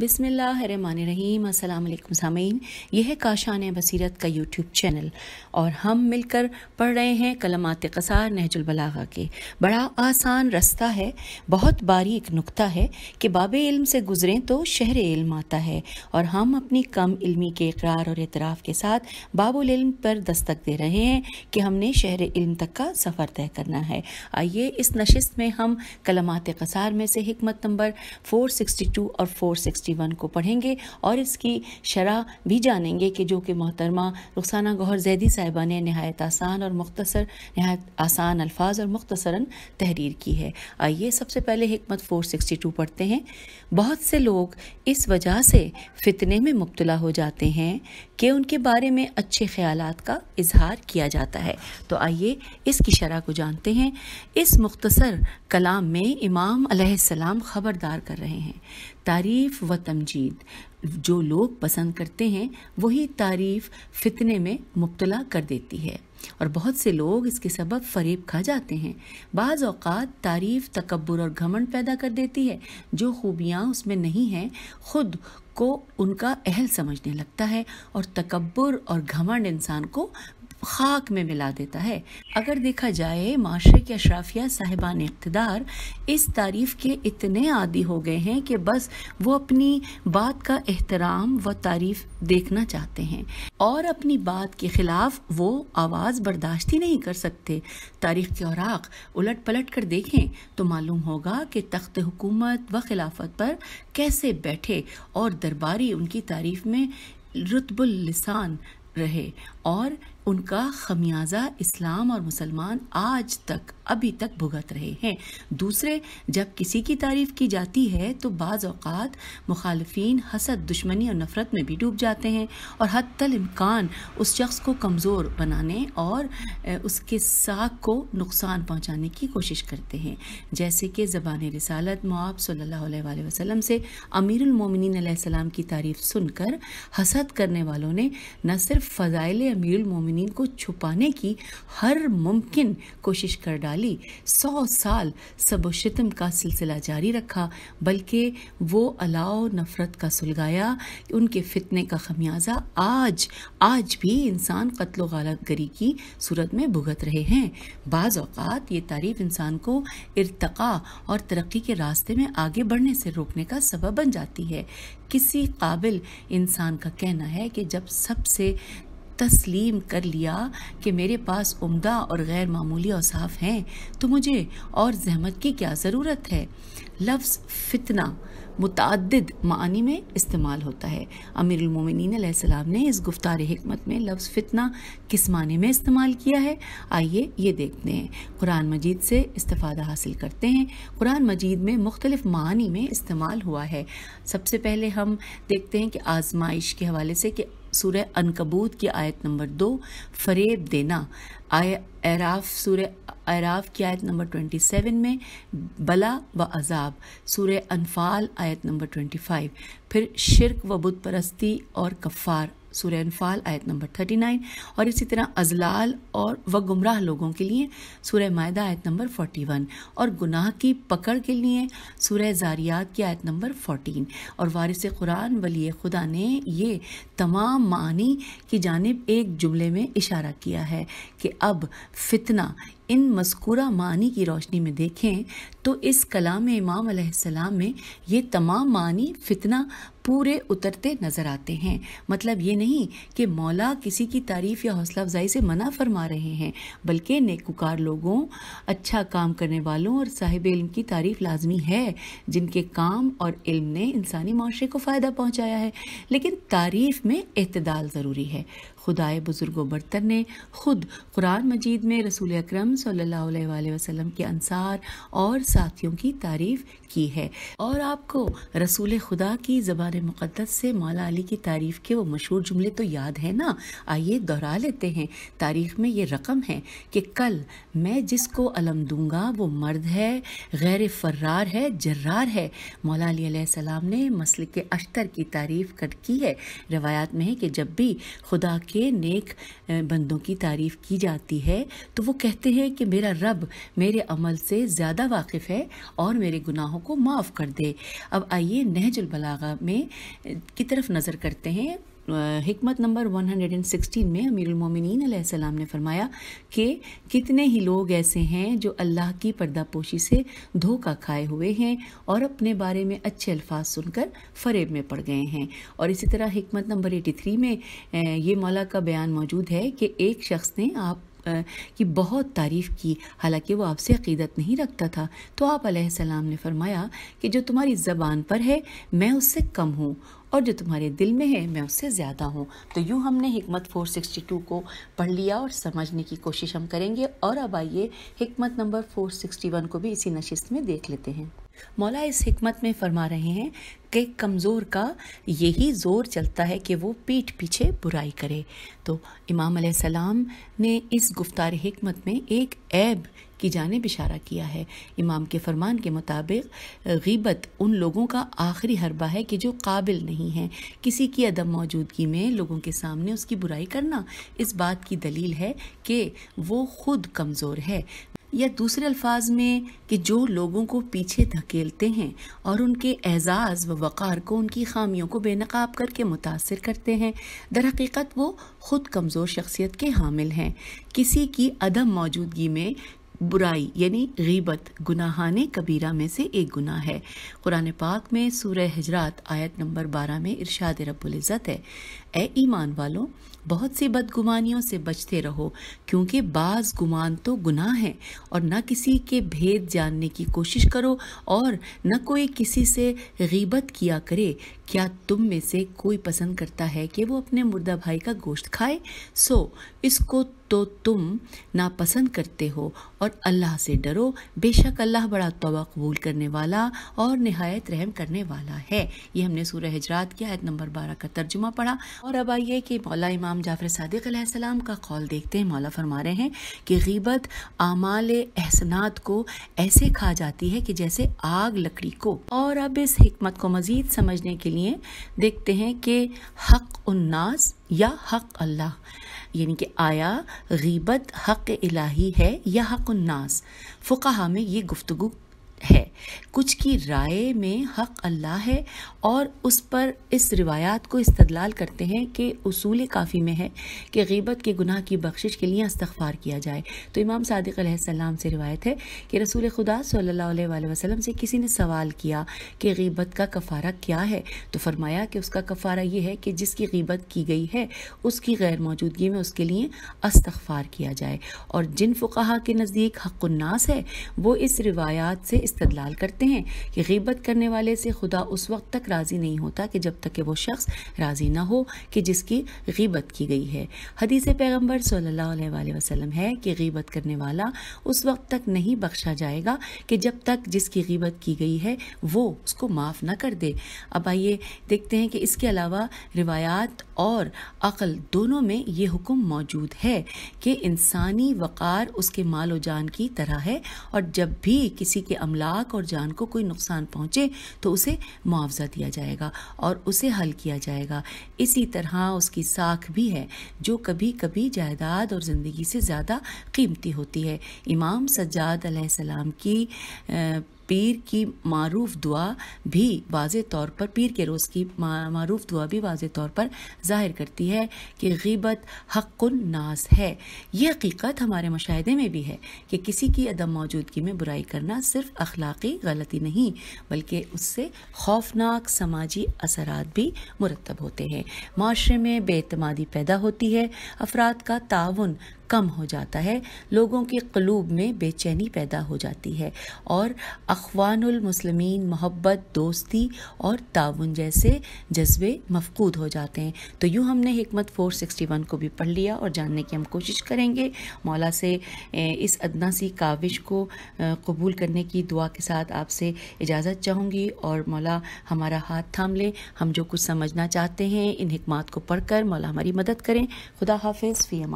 बिसमीम अल्लाम सामीन यह है काशान बसीरत का यूट्यूब चैनल और हम मिलकर पढ़ रहे हैं कलमात कसार नहजुलबलागा के बड़ा आसान रास्ता है बहुत बारीक नुकता है कि बाब इल्म से गुज़रें तो शहर इल्म आता है और हम अपनी कम इल्मी के इकरार और एतराफ़ के साथ बाबुल इल्म पर दस्तक दे रहे हैं कि हमने शहर इल्म तक का सफ़र तय करना है आइए इस नशस्त में हम कलमात कसार में से हमत नंबर फोर सिक्सटी टू और फोर सिक्सटी 61 को पढ़ेंगे और इसकी शरह भी जानेंगे कि जो कि मोहतरमा रुखसाना गौहर जैदी साहिबा ने नहायत आसान और मुख्तसर नहायत आसान अल्फाज और मुख्तसरा तहरीर की है आइए सबसे पहले हमत फोर सिक्सटी टू पढ़ते हैं बहुत से लोग इस वजह से फितने में मुबतला हो जाते हैं कि उनके बारे में अच्छे ख्याल का इजहार किया जाता है तो आइए इसकी शरह को जानते हैं इस मुख्तसर कलाम में इमाम ख़बरदार कर रहे हैं तारीफ़ व तमजीद जो लोग पसंद करते हैं वही तारीफ फितने में मुबतला कर देती है और बहुत से लोग इसके सबब फरीब खा जाते हैं बाज़ अवकात तारीफ तकबर और घमंड पैदा कर देती है जो खूबियाँ उसमें नहीं हैं खुद को उनका अहल समझने लगता है और तकबर और घमंड इंसान को खाक में मिला देता है अगर देखा जाए माशरे के अशराफिया साहिबान इकतदार इस तारीफ के इतने आदि हो गए हैं कि बस वो अपनी बात का एहतराम व तारीफ देखना चाहते हैं और अपनी बात के ख़िलाफ़ वो आवाज़ बर्दाश्त ही नहीं कर सकते तारीख के औराक उलट पलट कर देखें तो मालूम होगा कि तख्त हुकूमत व खिलाफत पर कैसे बैठे और दरबारी उनकी तारीफ में रुतबुल रहे और उनका खमियाजा इस्लाम और मुसलमान आज तक अभी तक भुगत रहे हैं दूसरे जब किसी की तारीफ की जाती है तो बाज़ मुखालफी हसद दुश्मनी और नफ़रत में भी डूब जाते हैं और हद तल इम्कान उस शख्स को कमज़ोर बनाने और उसके साख को नुकसान पहुँचाने की कोशिश करते हैं जैसे कि ज़बान रसालत मुआब सल्ला वसलम से अमीरमिन की तारीफ़ सुनकर हसद करने वालों ने न सिर्फ फ़ज़ाइल अमीरमिन जमीन को छुपाने की हर मुमकिन कोशिश कर डाली सौ साल सबोशितम का सिलसिला जारी रखा बल्कि वो अलाव नफ़रत का सुलगाया उनके फितने का खमियाजा आज आज भी इंसान कत्ल गालत गरी की सूरत में भुगत रहे हैं बाज़ अवत ये तारीफ इंसान को इरतका और तरक्की के रास्ते में आगे बढ़ने से रोकने का सबब बन जाती है किसी काबिल इंसान का कहना है कि जब सबसे तस्लीम कर लिया कि मेरे पास उम्दा और गैर मामूली औसाफ हैं तो मुझे और जहमत की क्या ज़रूरत है लफ्ज़ फितना मुतद मानी में इस्तेमाल होता है अमीरमिन सलाम ने इस गुफ्तार हमत में लफ्ज़ फितना किस माने में इस्तेमाल किया है आइए ये देखते हैं कुरान मजीद से इस्तफ़ादा हासिल करते हैं कुरान मजीद में मुख्तलिफ मानी में इस्तेमाल हुआ है सबसे पहले हम देखते हैं कि आजमाइश के हवाले से कि सूर्य अनकबूत की आयत नंबर दो फरेब देना आय एराफ सूर्य एराफ की आयत नंबर ट्वेंटी सेवन में बला व अजाब सूर्य अनफाल आयत नंबर ट्वेंटी फाइव फिर शिरक व बुत परस्ती और कफ़ार सूर्य अनफाल आयत नंबर थर्टी नाइन और इसी तरह अजलाल और व गुमराह लोगों के लिए सूर्य मायदा आयत नंबर फोर्टी वन और गुनाह की पकड़ के लिए सूर्य जारियात की आयत नंबर फोर्टीन और वारिस कुरान वली खुदा ने ये तमाम मानी की जानब एक जुमले में इशारा किया है कि अब फितना इन मस्कुरा मानी की रोशनी में देखें तो इस कलाम इमाम में ये तमाम मानी फितना पूरे उतरते नजर आते हैं मतलब ये नहीं कि मौला किसी की तारीफ या हौसला अफजाई से मना फरमा रहे हैं बल्कि नेकुकार लोगों अच्छा काम करने वालों और साहिब इल्म की तारीफ लाजमी है जिनके काम और इल्म ने इंसानी माशरे को फ़ायदा पहुँचाया है लेकिन तारीफ में अतदाल ज़रूरी है खुदाए बुजुर्गो बरतर ने ख़ुद कुरान मजीद में रसूल अक्रम सम के अनसार और साथियों की तारीफ़ की है और आपको रसूल खुदा की ज़बान मुक़दस से मौला अली की तारीफ़ के वो मशहूर जुमले तो याद हैं ना आइए दोहरा लेते हैं तारीख में ये रकम है कि कल मैं जिसको अलम दूंगा वो मर्द है गैर फर्रार है जर्रार है मौला अली ने मसल के अश्तर की तारीफ़ कर की है रवायात में है कि जब भी खुदा के के नेक बंदों की तारीफ़ की जाती है तो वो कहते हैं कि मेरा रब मेरे अमल से ज़्यादा वाकिफ़ है और मेरे गुनाहों को माफ़ कर दे अब आइए नहजुल बलागा में की तरफ नज़र करते हैं हमत नंबर 116 में अमीरुल मोमिनीन सलाम ने फरमाया कि कितने ही लोग ऐसे हैं जो अल्लाह की पर्दापोशी से धोखा खाए हुए हैं और अपने बारे में अच्छे अल्फाज सुनकर फरेब में पड़ गए हैं और इसी तरह हमत नंबर 83 में ये मौला का बयान मौजूद है कि एक शख्स ने आप की बहुत तारीफ़ की हालांकि वो आपसे अकीदत नहीं रखता था तो आप सलाम ने फरमाया कि जो तुम्हारी ज़बान पर है मैं उससे कम हूँ और जो तुम्हारे दिल में है मैं उससे ज़्यादा हूँ तो यूँ हमने हमत 462 को पढ़ लिया और समझने की कोशिश हम करेंगे और अब आइए हमत नंबर 461 को भी इसी नशस्त में देख लेते हैं मौला इस हमत में फरमा रहे हैं कि कमज़ोर का यही ज़ोर चलता है कि वो पीठ पीछे बुराई करे तो इमाम सलाम ने इस गुफ्तार हमत में एक ऐब की जानब इशारा किया है इमाम के फरमान के मुताबिक गीबत उन लोगों का आखिरी हरबा है कि जो काबिल नहीं है किसी की अदम मौजूदगी में लोगों के सामने उसकी बुराई करना इस बात की दलील है कि वो खुद कमज़ोर है या दूसरे अल्फाज में कि जो लोगों को पीछे धकेलते हैं और उनके एजाज़ व वक़ार को उनकी खामियों को बेनकाब करके मुतासर करते हैं दरहकीकत वो ख़ुद कमज़ोर शख्सियत के हामिल हैं किसी की अदम मौजूदगी में बुराई यानी गीबत गुनाहान कबीरा में से एक गुना है कुरान पाक में सूर हजरात आयत नंबर 12 में इरशाद रबुल्ज़त है ए ईमान वालों बहुत सी बदगुमानियों से बचते रहो क्योंकि बाज गुमान तो गुनाह है और न किसी के भेद जानने की कोशिश करो और न कोई किसी से गीबत किया करे क्या तुम में से कोई पसंद करता है कि वो अपने मुर्दा भाई का गोश्त खाए सो इसको तो तुम नापसंद करते हो और अल्लाह से डरो बेशक अल्लाह बड़ा तोबा कबूल करने वाला और नहायत रहम करने वाला है ये हमने सूर्य हजरात की आयत नंबर बारह का तर्जुमा पढ़ा और अब आइए कि मौला इमाम जाफर सदक़म का कौल देखते हैं मौला फरमा रहे हैं कि गीबत आमाल एहसनात को ऐसे खा जाती है कि जैसे आग लकड़ी को और अब इस हमत को मज़ीद समझने के लिए देखते हैं कि हक उन्नास या हक अल्लाह यानी कि आया गीबत हक इलाही है या हक उन्नास फ़ुकाहा में ये गुफ्तु है कुछ की राय में हक अल्लाह है और उस पर इस रिवायात को इस्तदलाल करते हैं कि उसूल काफ़ी में है कि गीबत के गुनाह की बख्शिश के लिए इस्तफ़ार किया जाए तो इमाम सादिक से रिवायत है कि रसूल खुदा सल्ला वसलम से किसी ने सवाल किया कि गीबत का कफ़ारा क्या है तो फरमाया कि उसका कफ़ारा यह है कि जिसकी गीबत की गई है उसकी गैर मौजूदगी में उसके लिए अस्तफ़ार किया जाए और जिन फ़ुकाहा के नज़दीक हक़ुन्नास है वो इस रिवायात से इस्तदलाल करते हैं कि गिबत करने वाले से खुदा उस वक्त तक राज़ी नहीं होता कि जब तक कि वो शख्स राज़ी ना हो कि जिसकी गिबत की गई है हदीस पैगम्बर सल्ला वसलम है कि गिबत करने वाला उस वक्त तक नहीं बख्शा जाएगा कि जब तक जिसकी गिबत की गई है वो उसको माफ़ ना कर दे अब आइए देखते हैं कि इसके अलावा रिवायात और अक़ल दोनों में ये हुक्म मौजूद है कि इंसानी वक़ार उसके माल जान की तरह है और जब भी किसी के अमल अमलाक और जान को कोई नुकसान पहुँचे तो उसे मुआवजा दिया जाएगा और उसे हल किया जाएगा इसी तरह उसकी साख भी है जो कभी कभी जायदाद और ज़िंदगी से ज़्यादा कीमती होती है इमाम सज्जाद सलाम की पीर की मरूफ दुआ भी वाज तौर पर पीर के रोज़ की मरूफ दुआ भी वाज तौर पर ज़ाहिर करती है कि गिबत हक़ नाज है यह हकीकत हमारे मुशाहे में भी है कि किसी की अदम मौजूदगी में बुराई करना सिर्फ अखलाकी गलती नहीं बल्कि उससे खौफनाक समाजी असरात भी मुरतब होते हैं माशरे में बेतमादी पैदा होती है अफराद का ताउन कम हो जाता है लोगों के कलूब में बेचैनी पैदा हो जाती है और अखवानमसलमिन मोहब्बत दोस्ती और ताउन जैसे जज्बे मफकूद हो जाते हैं तो यूँ हमने हमत फ़ोर सिक्सटी वन को भी पढ़ लिया और जानने की हम कोशिश करेंगे मौला से इस अदना सी काविश को कबूल करने की दुआ के साथ आपसे इजाज़त चाहूँगी और मौला हमारा हाथ थाम लें हम जो कुछ समझना चाहते हैं इन हमत को पढ़कर मौला हमारी मदद करें खुदा हाफिज़ फ़ी